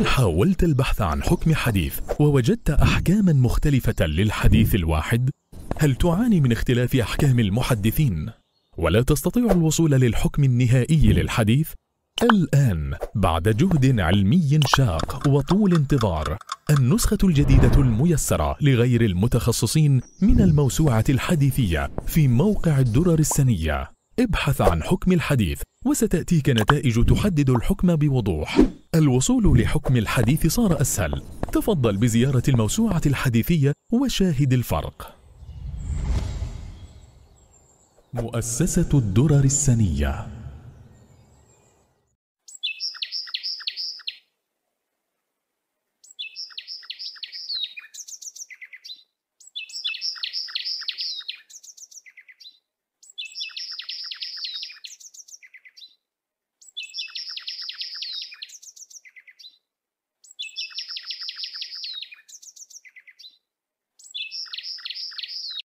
هل حاولت البحث عن حكم حديث ووجدت أحكاما مختلفة للحديث الواحد؟ هل تعاني من اختلاف أحكام المحدثين؟ ولا تستطيع الوصول للحكم النهائي للحديث؟ الآن بعد جهد علمي شاق وطول انتظار النسخة الجديدة الميسرة لغير المتخصصين من الموسوعة الحديثية في موقع الدرر السنية ابحث عن حكم الحديث وستأتيك نتائج تحدد الحكم بوضوح الوصول لحكم الحديث صار أسهل تفضل بزيارة الموسوعة الحديثية وشاهد الفرق مؤسسة الدرر السنيه